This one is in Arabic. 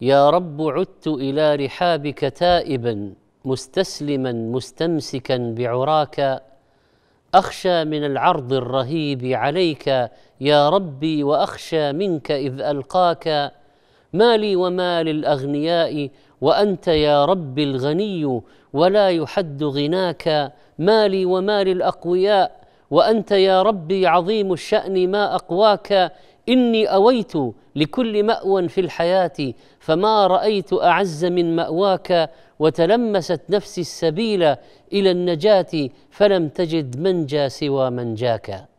يا رب عدت الى رحابك تائبا مستسلما مستمسكا بعراك اخشى من العرض الرهيب عليك يا ربي واخشى منك اذ القاك ما لي وما للاغنياء وانت يا رب الغني ولا يحد غناك ما لي وما للاقوياء وانت يا ربي عظيم الشان ما اقواك إني أويت لكل مأوى في الحياة فما رأيت أعز من مأواك وتلمست نفسي السبيل إلى النجاة فلم تجد منجى سوى منجاك